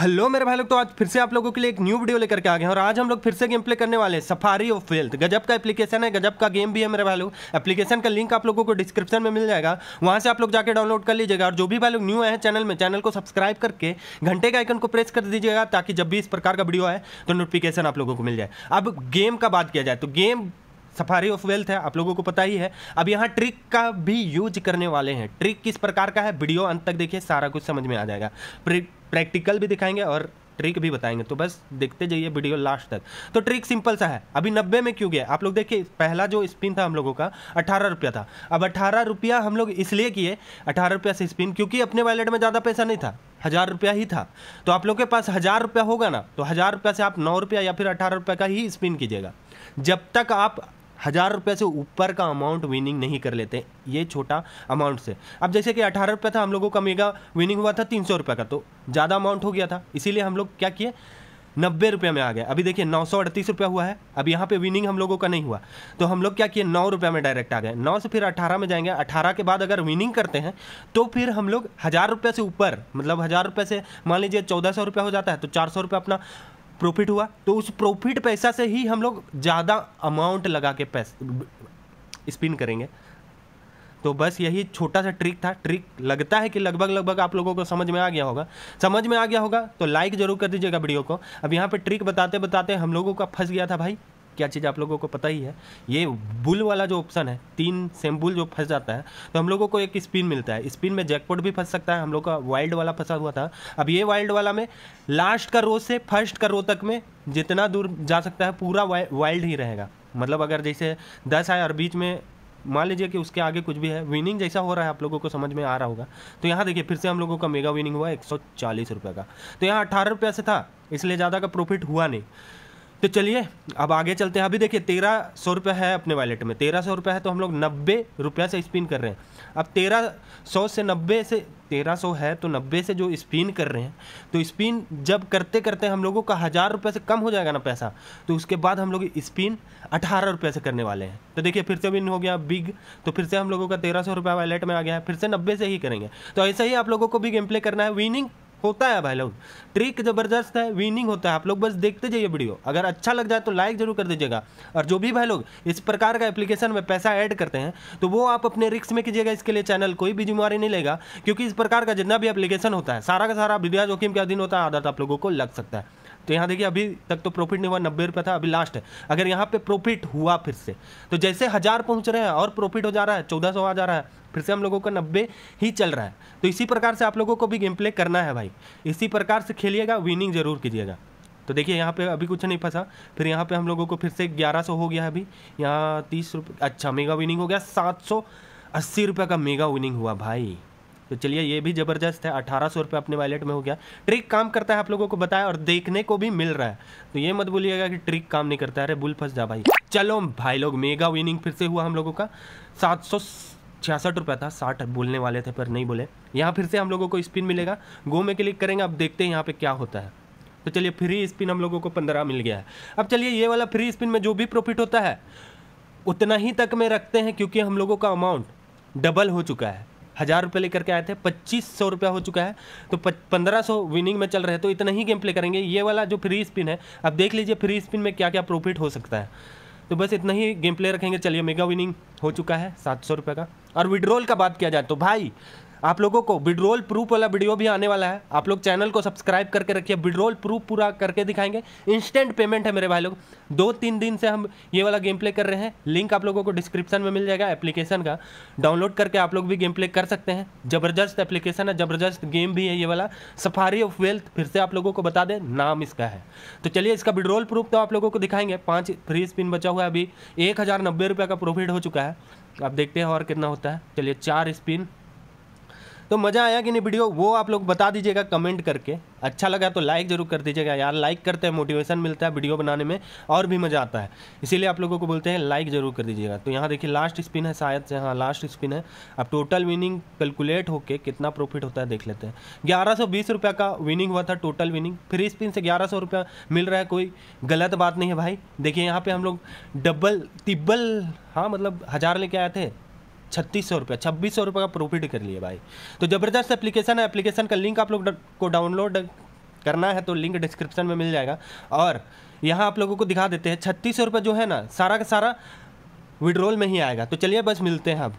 hello मेरे भाई लोग तो आज फिर से आप लोगों के लिए एक न्यू वीडियो लेकर के आ गए हैं और आज हम लोग फिर से गेम प्ले करने वाले हैं सफारी ऑफ वेल्थ गजब का एप्लीकेशन है गजब का गेम भी है मेरे भाई लोग एप्लीकेशन का लिंक आप लोगों को डिस्क्रिप्शन में मिल जाएगा वहाँ से आप लोग जाकर डाउनलोड कर लीजिएगा और जो भी भाई लोग न्यू है चैनल में चैनल को सब्सक्राइब करके घंटे के आइकन को प्रेस कर दीजिएगा ताकि जब भी इस प्रकार का वीडियो आए तो नोटिफिकेशन आप लोगों को मिल जाए अब गेम का बात किया जाए तो गेम सफारी ऑफ वेल्थ है आप लोगों को पता ही है अब यहाँ ट्रिक का भी यूज करने वाले हैं ट्रिक किस प्रकार का है वीडियो अंत तक देखिए सारा कुछ समझ में आ जाएगा प्रैक्टिकल भी दिखाएंगे और ट्रिक भी बताएंगे तो बस देखते जाइए वीडियो लास्ट तक तो ट्रिक सिंपल सा है अभी नब्बे में क्यों गया आप लोग देखिए पहला जो स्पिन था हम लोगों का अठारह रुपया था अब अठारह रुपया हम लोग इसलिए किए अठारह रुपया से स्पिन क्योंकि अपने वॉलेट में ज़्यादा पैसा नहीं था हज़ार रुपया ही था तो आप लोग के पास हज़ार रुपया होगा ना तो हज़ार रुपया से आप नौ रुपया या फिर अठारह रुपया का ही स्पिन कीजिएगा जब तक आप हज़ार रुपये से ऊपर का अमाउंट विनिंग नहीं कर लेते ये छोटा अमाउंट से अब जैसे कि अठारह रुपये था हम लोगों का मेगा विनिंग हुआ था तीन सौ रुपये का तो ज़्यादा अमाउंट हो गया था इसीलिए हम लोग क्या किए नब्बे रुपये में आ गए अभी देखिए नौ सौ अड़तीस रुपया हुआ है अब यहाँ पे विनिंग हम लोगों का नहीं हुआ तो हम लोग क्या किए नौ रुपये में डायरेक्ट आ गए नौ से फिर अठारह में जाएंगे अठारह के बाद अगर विनिंग करते हैं तो फिर हम लोग हज़ार रुपये से ऊपर मतलब हज़ार रुपये से मान लीजिए चौदह सौ रुपया हो जाता है तो चार सौ रुपये अपना प्रॉफिट हुआ तो उस प्रॉफिट पैसा से ही हम लोग ज़्यादा अमाउंट लगा के पैस स्पिन करेंगे तो बस यही छोटा सा ट्रिक था ट्रिक लगता है कि लगभग लगभग आप लोगों को समझ में आ गया होगा समझ में आ गया होगा तो लाइक जरूर कर दीजिएगा वीडियो को अब यहाँ पे ट्रिक बताते बताते हम लोगों का फंस गया था भाई क्या चीज़ आप लोगों को पता ही है ये बुल वाला जो ऑप्शन है तीन सेम बुल जो फंस जाता है तो हम लोगों को एक स्पिन मिलता है स्पिन में जैकपॉट भी फंस सकता है हम लोग का वाइल्ड वाला फंसा हुआ था अब ये वाइल्ड वाला में लास्ट का रो से फर्स्ट का रो तक में जितना दूर जा सकता है पूरा वाइल्ड ही रहेगा मतलब अगर जैसे दस आए और बीच में मान लीजिए कि उसके आगे कुछ भी है विनिंग जैसा हो रहा है आप लोगों को समझ में आ रहा होगा तो यहाँ देखिए फिर से हम लोगों का मेगा विनिंग हुआ एक सौ का तो यहाँ अट्ठारह रुपये से था इसलिए ज़्यादा का प्रॉफिट हुआ नहीं तो चलिए अब आगे चलते हैं अभी देखिए तेरह सौ रुपये है अपने वैलेट में तेरह सौ रुपये है तो हम लोग नब्बे रुपये से स्पिन कर रहे हैं अब तेरह सौ से नब्बे से तेरह सौ है तो नब्बे से जो स्पिन कर रहे हैं तो स्पिन जब करते करते हम लोगों का हज़ार रुपये से कम हो जाएगा ना पैसा तो उसके बाद हम लोग स्पिन अठारह रुपये से करने वाले हैं तो देखिए फिर से विन हो गया बिग तो फिर से हम लोगों का तेरह सौ रुपये वैलेट में आ गया फिर से नब्बे से ही करेंगे तो ऐसे ही आप लोगों को भी गेम प्ले करना है विनिंग होता है भाई लोग ट्रिक ज़बरदस्त है विनिंग होता है आप लोग बस देखते जाइए वीडियो अगर अच्छा लग जाए तो लाइक ज़रूर कर दीजिएगा और जो भी भाई लोग इस प्रकार का एप्लीकेशन में पैसा ऐड करते हैं तो वो आप अपने रिक्स में कीजिएगा इसके लिए चैनल कोई भी जिम्मेवारी नहीं लेगा क्योंकि इस प्रकार का जितना भी एप्लीकेशन होता है सारा का सारा विद्या जोखिम के अधीन होता है आदत तो आप लोगों को लग सकता है तो यहाँ देखिए अभी तक तो प्रॉफिट नहीं हुआ नब्बे रुपये था अभी लास्ट है अगर यहाँ पे प्रॉफिट हुआ फिर से तो जैसे हज़ार पहुँच रहे हैं और प्रॉफिट हो जा रहा है चौदह सौ आ जा रहा है फिर से हम लोगों का नब्बे ही चल रहा है तो इसी प्रकार से आप लोगों को भी गेम प्ले करना है भाई इसी प्रकार से खेलिएगा विनिंग जरूर कीजिएगा तो देखिए यहाँ पे अभी कुछ नहीं फंसा फिर यहाँ पे हम लोगों को फिर से ग्यारह सौ हो गया अभी यहाँ तीस रुपये अच्छा मेगा विनिंग हो गया सात सौ अस्सी रुपये का मेगा विनिंग हुआ भाई तो चलिए ये भी ज़बरदस्त है अठारह सौ रुपये अपने वॉलेट में हो गया ट्रिक काम करता है आप लोगों को बताया और देखने को भी मिल रहा है तो ये मत बोलिएगा कि ट्रिक काम नहीं करता है अरे बुल फंस जा भाई चलो भाई लोग मेगा विनिंग फिर से हुआ हम लोगों का सात सौ छियासठ रुपया था साठ बोलने वाले थे पर नहीं बोले यहाँ फिर से हम लोगों को स्पिन मिलेगा गो में क्लिक करेंगे आप देखते हैं यहाँ पे क्या होता है तो चलिए फ्री स्पिन हम लोगों को पंद्रह मिल गया है अब चलिए ये वाला फ्री स्पिन में जो भी प्रॉफिट होता है उतना ही तक में रखते हैं क्योंकि हम लोगों का अमाउंट डबल हो चुका है हज़ार रुपये लेकर के आए थे पच्चीस सौ रुपया हो चुका है तो पंद्रह सौ विनिंग में चल रहे तो इतना ही गेम प्ले करेंगे ये वाला जो फ्री स्पिन है आप देख लीजिए फ्री स्पिन में क्या क्या प्रॉफिट हो सकता है तो बस इतना ही गेम प्ले रखेंगे चलिए मेगा विनिंग हो चुका है सात सौ रुपये का और विड्रोल का बात किया जाए तो भाई आप लोगों को विड्रोल प्रूफ वाला वीडियो भी आने वाला है आप लोग चैनल को सब्सक्राइब करके रखिए विड्रोल प्रूफ पूरा करके दिखाएंगे इंस्टेंट पेमेंट है मेरे भाई लोग दो तीन दिन से हम ये वाला गेम प्ले कर रहे हैं लिंक आप लोगों को डिस्क्रिप्शन में मिल जाएगा एप्लीकेशन का डाउनलोड करके आप लोग भी गेम प्ले कर सकते हैं ज़बरदस्त एप्लीकेशन है ज़बरदस्त गेम भी है ये वाला सफारी ऑफ वेल्थ फिर से आप लोगों को बता दें नाम इसका है तो चलिए इसका विड्रोल प्रूफ तो आप लोगों को दिखाएंगे पाँच फ्री स्पिन बचा हुआ है अभी एक हज़ार नब्बे रुपये का प्रॉफिट हो चुका है आप देखते हैं और कितना होता है चलिए चार स्पिन तो मज़ा आया कि नहीं वीडियो वो आप लोग बता दीजिएगा कमेंट करके अच्छा लगा तो लाइक ज़रूर कर दीजिएगा यार लाइक करते हैं मोटिवेशन मिलता है वीडियो बनाने में और भी मज़ा आता है इसीलिए आप लोगों को बोलते हैं लाइक ज़रूर कर दीजिएगा तो यहाँ देखिए लास्ट स्पिन है शायद से हाँ लास्ट स्पिन है अब टोटल विनिंग कैलकुलेट होकर कितना प्रॉफिट होता है देख लेते हैं ग्यारह का विनिंग हुआ था टोटल विनिंग फ्री स्पिन से ग्यारह मिल रहा है कोई गलत बात नहीं है भाई देखिए यहाँ पर हम लोग डबल तिब्बल हाँ मतलब हज़ार लेके आए थे छत्तीस सौ रुपया छब्बीस सौ रुपये का प्रॉफिट कर लिए भाई तो ज़बरदस्त एप्लीकेशन है एप्लीकेशन का लिंक आप लोग को डाउनलोड करना है तो लिंक डिस्क्रिप्शन में मिल जाएगा और यहाँ आप लोगों को दिखा देते हैं छत्तीस सौ रुपये जो है ना सारा का सारा विड्रोल में ही आएगा तो चलिए बस मिलते हैं अब